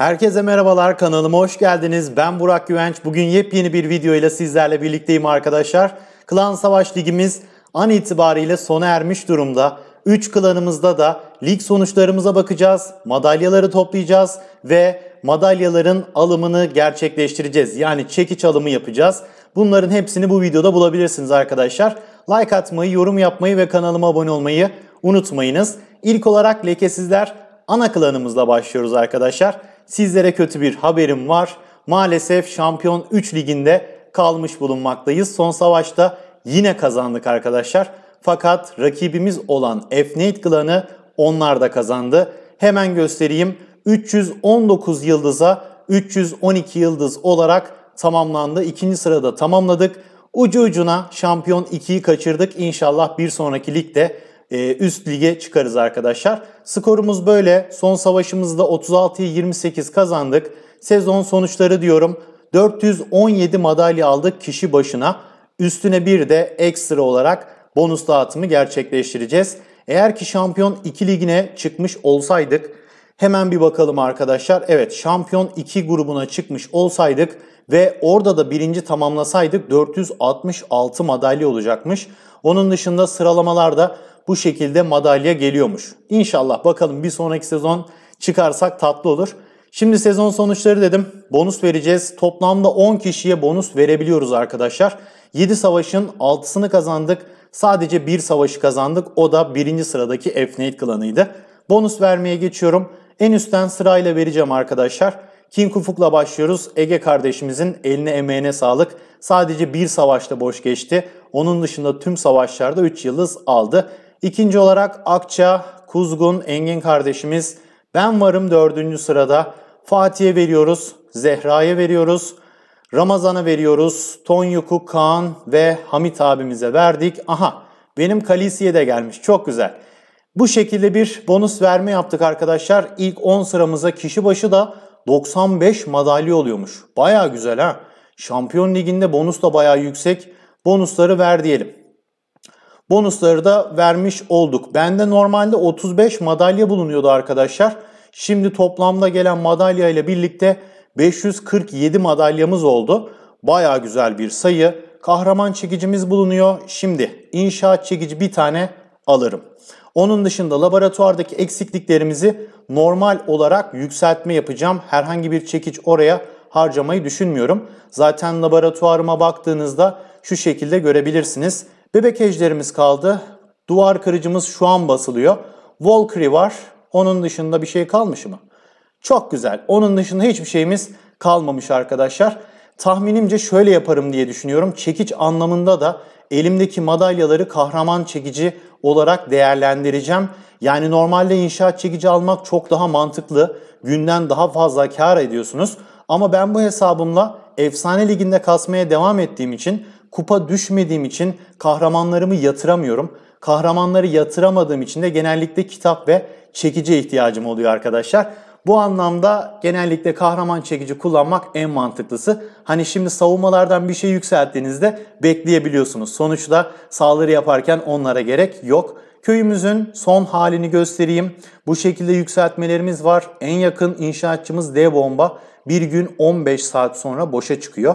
Herkese merhabalar kanalıma hoş geldiniz. Ben Burak Güvenç. Bugün yepyeni bir video ile sizlerle birlikteyim arkadaşlar. Klan Savaş Ligimiz an itibariyle sona ermiş durumda. 3 klanımızda da lig sonuçlarımıza bakacağız, madalyaları toplayacağız ve madalyaların alımını gerçekleştireceğiz. Yani çekiç alımı yapacağız. Bunların hepsini bu videoda bulabilirsiniz arkadaşlar. Like atmayı, yorum yapmayı ve kanalıma abone olmayı unutmayınız. İlk olarak lekesizler ana klanımızla başlıyoruz arkadaşlar sizlere kötü bir haberim var. Maalesef Şampiyon 3 liginde kalmış bulunmaktayız. Son savaşta yine kazandık arkadaşlar. Fakat rakibimiz olan Efnate Clan'ı onlar da kazandı. Hemen göstereyim. 319 yıldıza 312 yıldız olarak tamamlandı. İkinci sırada tamamladık. Ucu ucuna şampiyon 2'yi kaçırdık. İnşallah bir sonraki ligde e, üst lige çıkarız arkadaşlar. Skorumuz böyle. Son savaşımızda 36'ya 28 kazandık. Sezon sonuçları diyorum. 417 madalya aldık kişi başına. Üstüne bir de ekstra olarak bonus dağıtımı gerçekleştireceğiz. Eğer ki şampiyon 2 ligine çıkmış olsaydık hemen bir bakalım arkadaşlar. Evet şampiyon 2 grubuna çıkmış olsaydık ve orada da birinci tamamlasaydık 466 madalya olacakmış. Onun dışında sıralamalarda bu şekilde madalya geliyormuş. İnşallah bakalım bir sonraki sezon çıkarsak tatlı olur. Şimdi sezon sonuçları dedim. Bonus vereceğiz. Toplamda 10 kişiye bonus verebiliyoruz arkadaşlar. 7 savaşın 6'sını kazandık. Sadece bir savaşı kazandık. O da birinci sıradaki f klanıydı. Bonus vermeye geçiyorum. En üstten sırayla vereceğim arkadaşlar. King Ufuk'la başlıyoruz. Ege kardeşimizin eline emeğine sağlık. Sadece bir savaşta boş geçti. Onun dışında tüm savaşlarda 3 yıldız aldı. İkinci olarak Akça, Kuzgun, Engin kardeşimiz. Ben varım dördüncü sırada. Fatih'e veriyoruz, Zehra'ya veriyoruz, Ramazan'a veriyoruz, Tonyuk'u, Kaan ve Hamit abimize verdik. Aha benim Kalisi'ye de gelmiş çok güzel. Bu şekilde bir bonus verme yaptık arkadaşlar. İlk 10 sıramıza kişi başı da 95 madalya oluyormuş. Baya güzel ha. Şampiyon Ligi'nde bonus da baya yüksek. Bonusları ver diyelim bonusları da vermiş olduk. Bende normalde 35 madalya bulunuyordu arkadaşlar. Şimdi toplamda gelen madalya ile birlikte 547 madalyamız oldu. Baya güzel bir sayı. Kahraman çekicimiz bulunuyor. Şimdi inşaat çekici bir tane alırım. Onun dışında laboratuvardaki eksikliklerimizi normal olarak yükseltme yapacağım. Herhangi bir çekiç oraya harcamayı düşünmüyorum. Zaten laboratuvarıma baktığınızda şu şekilde görebilirsiniz. Bebek ejderimiz kaldı. Duvar kırıcımız şu an basılıyor. Valkyrie var. Onun dışında bir şey kalmış mı? Çok güzel. Onun dışında hiçbir şeyimiz kalmamış arkadaşlar. Tahminimce şöyle yaparım diye düşünüyorum. Çekiç anlamında da elimdeki madalyaları kahraman çekici olarak değerlendireceğim. Yani normalde inşaat çekici almak çok daha mantıklı. Günden daha fazla kar ediyorsunuz. Ama ben bu hesabımla efsane liginde kasmaya devam ettiğim için kupa düşmediğim için kahramanlarımı yatıramıyorum. Kahramanları yatıramadığım için de genellikle kitap ve çekici ihtiyacım oluyor arkadaşlar. Bu anlamda genellikle kahraman çekici kullanmak en mantıklısı. Hani şimdi savunmalardan bir şey yükselttiğinizde bekleyebiliyorsunuz. Sonuçta saldırı yaparken onlara gerek yok. Köyümüzün son halini göstereyim. Bu şekilde yükseltmelerimiz var. En yakın inşaatçımız D bomba bir gün 15 saat sonra boşa çıkıyor.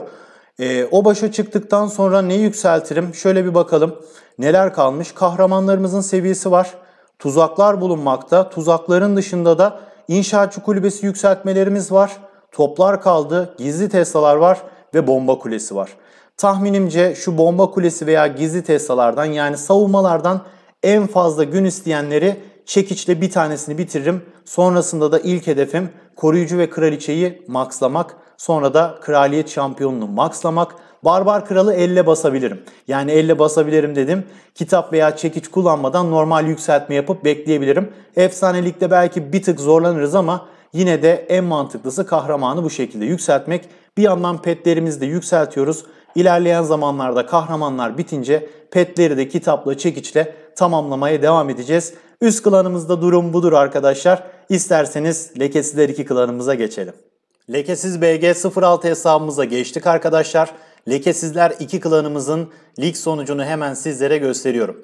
E, o başa çıktıktan sonra ne yükseltirim? Şöyle bir bakalım. Neler kalmış? Kahramanlarımızın seviyesi var. Tuzaklar bulunmakta. Tuzakların dışında da inşaatçı kulübesi yükseltmelerimiz var. Toplar kaldı. Gizli teslalar var ve bomba kulesi var. Tahminimce şu bomba kulesi veya gizli teslalardan yani savunmalardan en fazla gün isteyenleri çekiçle bir tanesini bitiririm. Sonrasında da ilk hedefim koruyucu ve kraliçeyi maxlamak. Sonra da kraliyet şampiyonunu maxlamak. Barbar kralı elle basabilirim. Yani elle basabilirim dedim. Kitap veya çekiç kullanmadan normal yükseltme yapıp bekleyebilirim. Efsanelikte belki bir tık zorlanırız ama yine de en mantıklısı kahramanı bu şekilde yükseltmek. Bir yandan petlerimizi de yükseltiyoruz. İlerleyen zamanlarda kahramanlar bitince petleri de kitapla çekiçle tamamlamaya devam edeceğiz. Üst klanımızda durum budur arkadaşlar. İsterseniz lekesizler 2 klanımıza geçelim. Lekesiz BG06 hesabımıza geçtik arkadaşlar. Lekesizler 2 klanımızın lig sonucunu hemen sizlere gösteriyorum.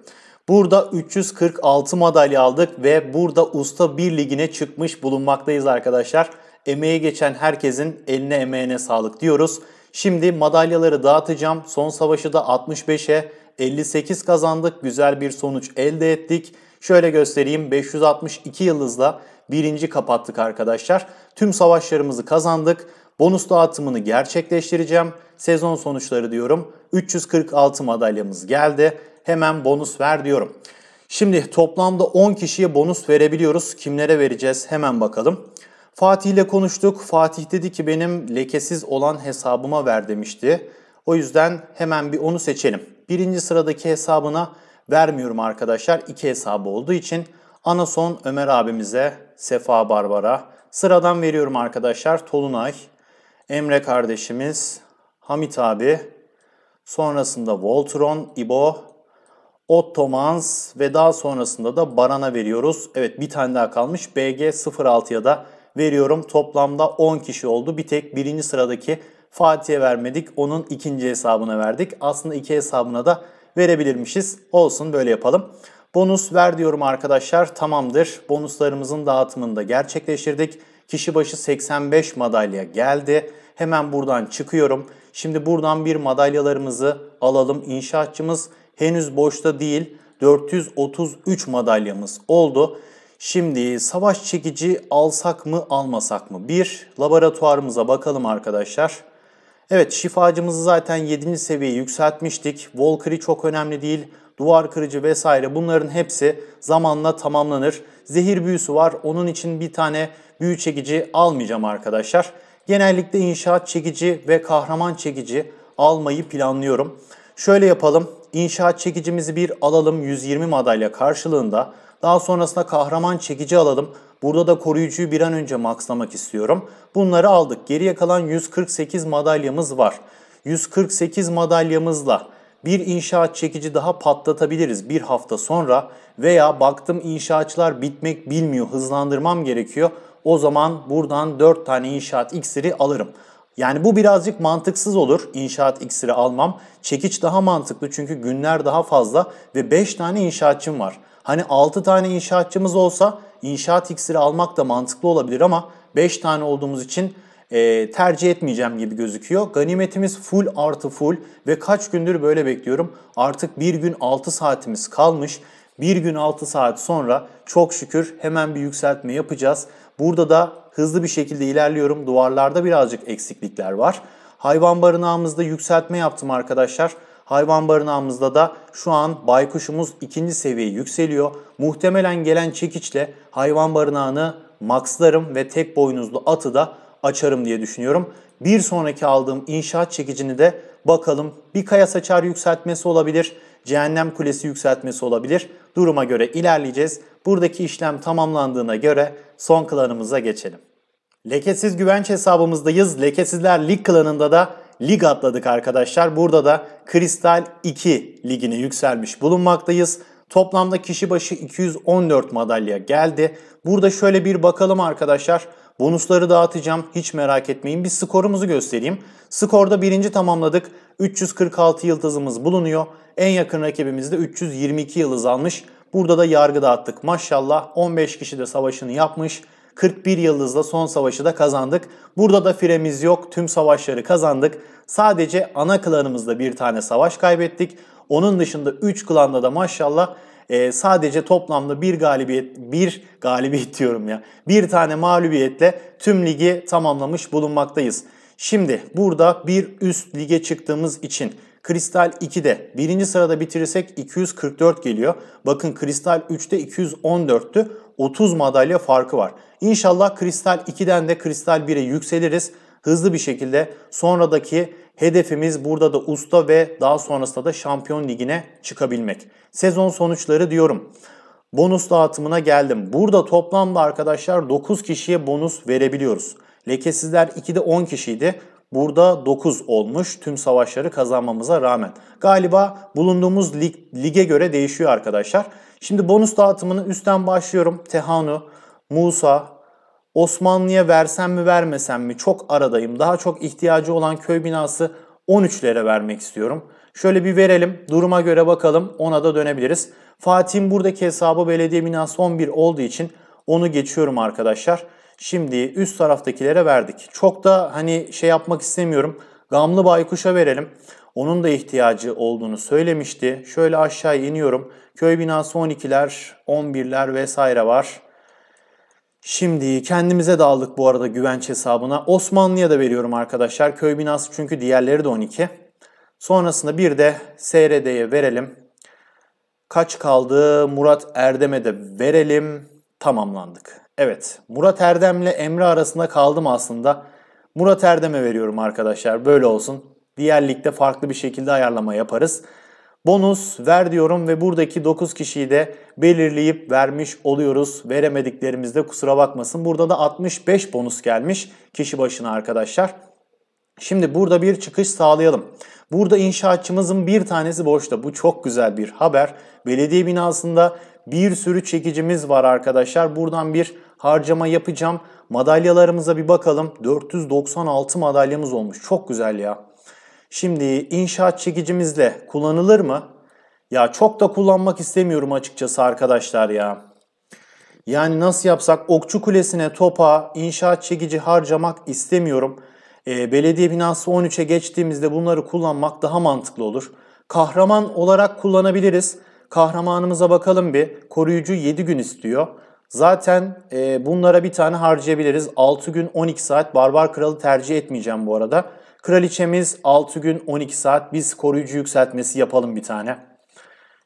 Burada 346 madalya aldık ve burada Usta 1 ligine çıkmış bulunmaktayız arkadaşlar. Emeği geçen herkesin eline emeğine sağlık diyoruz. Şimdi madalyaları dağıtacağım. Son savaşı da 65'e 58 kazandık. Güzel bir sonuç elde ettik. Şöyle göstereyim 562 yıldızla birinci kapattık arkadaşlar. Tüm savaşlarımızı kazandık. Bonus dağıtımını gerçekleştireceğim. Sezon sonuçları diyorum. 346 madalyamız geldi. Hemen bonus ver diyorum. Şimdi toplamda 10 kişiye bonus verebiliyoruz. Kimlere vereceğiz hemen bakalım. Fatih ile konuştuk. Fatih dedi ki benim lekesiz olan hesabıma ver demişti. O yüzden hemen bir onu seçelim. Birinci sıradaki hesabına vermiyorum arkadaşlar. İki hesabı olduğu için ana son Ömer abimize, Sefa Barbara. Sıradan veriyorum arkadaşlar. Tolunay, Emre kardeşimiz, Hamit abi, sonrasında Voltron, İbo, Ottomans ve daha sonrasında da Baran'a veriyoruz. Evet bir tane daha kalmış. BG06'ya da veriyorum. Toplamda 10 kişi oldu. Bir tek birinci sıradaki Fatih'e vermedik. Onun ikinci hesabına verdik. Aslında iki hesabına da verebilirmişiz. Olsun böyle yapalım. Bonus ver diyorum arkadaşlar. Tamamdır. Bonuslarımızın dağıtımını da gerçekleştirdik. Kişi başı 85 madalya geldi. Hemen buradan çıkıyorum. Şimdi buradan bir madalyalarımızı alalım. İnşaatçımız henüz boşta değil. 433 madalyamız oldu. Şimdi savaş çekici alsak mı almasak mı? Bir laboratuvarımıza bakalım arkadaşlar. Evet şifacımızı zaten 7. seviyeye yükseltmiştik. Volkri çok önemli değil. Duvar kırıcı vesaire bunların hepsi zamanla tamamlanır. Zehir büyüsü var. Onun için bir tane büyü çekici almayacağım arkadaşlar. Genellikle inşaat çekici ve kahraman çekici almayı planlıyorum. Şöyle yapalım. İnşaat çekicimizi bir alalım 120 madalya karşılığında. Daha sonrasında kahraman çekici alalım. Burada da koruyucuyu bir an önce maxlamak istiyorum. Bunları aldık. Geriye kalan 148 madalyamız var. 148 madalyamızla bir inşaat çekici daha patlatabiliriz bir hafta sonra veya baktım inşaatçılar bitmek bilmiyor hızlandırmam gerekiyor. O zaman buradan 4 tane inşaat iksiri alırım. Yani bu birazcık mantıksız olur inşaat iksiri almam. Çekiç daha mantıklı çünkü günler daha fazla ve 5 tane inşaatçım var. Hani 6 tane inşaatçımız olsa inşaat iksiri almak da mantıklı olabilir ama 5 tane olduğumuz için e, tercih etmeyeceğim gibi gözüküyor. Ganimetimiz full artı full ve kaç gündür böyle bekliyorum. Artık bir gün 6 saatimiz kalmış. Bir gün 6 saat sonra çok şükür hemen bir yükseltme yapacağız. Burada da hızlı bir şekilde ilerliyorum. Duvarlarda birazcık eksiklikler var. Hayvan barınağımızda yükseltme yaptım arkadaşlar. Hayvan barınağımızda da şu an baykuşumuz ikinci seviye yükseliyor. Muhtemelen gelen çekiçle hayvan barınağını maxlarım ve tek boynuzlu atı da açarım diye düşünüyorum. Bir sonraki aldığım inşaat çekicini de bakalım bir kaya saçar yükseltmesi olabilir, cehennem kulesi yükseltmesi olabilir. Duruma göre ilerleyeceğiz. Buradaki işlem tamamlandığına göre son klanımıza geçelim. Lekesiz güvenç hesabımızdayız. Lekesizler lig klanında da lig atladık arkadaşlar. Burada da Kristal 2 ligine yükselmiş bulunmaktayız. Toplamda kişi başı 214 madalya geldi. Burada şöyle bir bakalım arkadaşlar. Bonusları dağıtacağım. Hiç merak etmeyin. Bir skorumuzu göstereyim. Skorda birinci tamamladık. 346 yıldızımız bulunuyor. En yakın rakibimiz de 322 yıldız almış. Burada da yargı dağıttık. Maşallah 15 kişi de savaşını yapmış. 41 yıldızla son savaşı da kazandık. Burada da firemiz yok. Tüm savaşları kazandık. Sadece ana klanımızda bir tane savaş kaybettik. Onun dışında 3 klanda da maşallah e, sadece toplamda bir galibiyet, bir galibiyet diyorum ya, bir tane mağlubiyetle tüm ligi tamamlamış bulunmaktayız. Şimdi burada bir üst lige çıktığımız için Kristal 2'de birinci sırada bitirirsek 244 geliyor. Bakın Kristal 3'te 214'tü. 30 madalya farkı var. İnşallah Kristal 2'den de Kristal 1'e yükseliriz. Hızlı bir şekilde sonradaki hedefimiz burada da usta ve daha sonrasında da şampiyon ligine çıkabilmek. Sezon sonuçları diyorum. Bonus dağıtımına geldim. Burada toplamda arkadaşlar 9 kişiye bonus verebiliyoruz. Lekesizler 2'de 10 kişiydi. Burada 9 olmuş tüm savaşları kazanmamıza rağmen. Galiba bulunduğumuz lig, lige göre değişiyor arkadaşlar. Şimdi bonus dağıtımını üstten başlıyorum. Tehanu, Musa, Osmanlı'ya versem mi vermesem mi çok aradayım. Daha çok ihtiyacı olan köy binası 13'lere vermek istiyorum. Şöyle bir verelim duruma göre bakalım ona da dönebiliriz. Fatih'in buradaki hesabı belediye binası 11 olduğu için onu geçiyorum arkadaşlar. Şimdi üst taraftakilere verdik. Çok da hani şey yapmak istemiyorum. Gamlı Baykuş'a verelim. Onun da ihtiyacı olduğunu söylemişti. Şöyle aşağı iniyorum. Köy binası 12'ler, 11'ler vesaire var. Şimdi kendimize de aldık bu arada güvenç hesabına. Osmanlı'ya da veriyorum arkadaşlar. Köy binası çünkü diğerleri de 12. Sonrasında bir de SRD'ye verelim. Kaç kaldı? Murat Erdem'e de verelim. Tamamlandık. Evet, Murat Erdem'le Emre arasında kaldım aslında. Murat Erdem'e veriyorum arkadaşlar. Böyle olsun. Diğer ligde farklı bir şekilde ayarlama yaparız. Bonus ver diyorum ve buradaki 9 kişiyi de belirleyip vermiş oluyoruz. Veremediklerimizde kusura bakmasın. Burada da 65 bonus gelmiş kişi başına arkadaşlar. Şimdi burada bir çıkış sağlayalım. Burada inşaatçımızın bir tanesi boşta. Bu çok güzel bir haber. Belediye binasında bir sürü çekicimiz var arkadaşlar. Buradan bir harcama yapacağım. Madalyalarımıza bir bakalım. 496 madalyamız olmuş. Çok güzel ya. Şimdi inşaat çekicimizle kullanılır mı? Ya çok da kullanmak istemiyorum açıkçası arkadaşlar ya. Yani nasıl yapsak okçu kulesine topa inşaat çekici harcamak istemiyorum. E, belediye binası 13'e geçtiğimizde bunları kullanmak daha mantıklı olur. Kahraman olarak kullanabiliriz. Kahramanımıza bakalım bir. Koruyucu 7 gün istiyor. Zaten e, bunlara bir tane harcayabiliriz. 6 gün 12 saat. Barbar Kralı tercih etmeyeceğim bu arada. Kraliçemiz 6 gün 12 saat. Biz koruyucu yükseltmesi yapalım bir tane.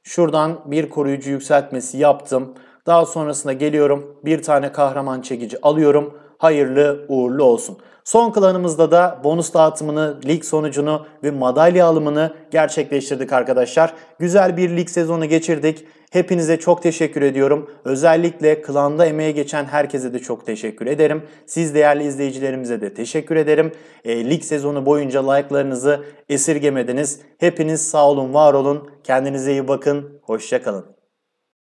Şuradan bir koruyucu yükseltmesi yaptım. Daha sonrasında geliyorum. Bir tane kahraman çekici alıyorum hayırlı uğurlu olsun. Son klanımızda da bonus dağıtımını, lig sonucunu ve madalya alımını gerçekleştirdik arkadaşlar. Güzel bir lig sezonu geçirdik. Hepinize çok teşekkür ediyorum. Özellikle klanda emeğe geçen herkese de çok teşekkür ederim. Siz değerli izleyicilerimize de teşekkür ederim. E, lig sezonu boyunca like'larınızı esirgemediniz. Hepiniz sağ olun, var olun. Kendinize iyi bakın. Hoşçakalın.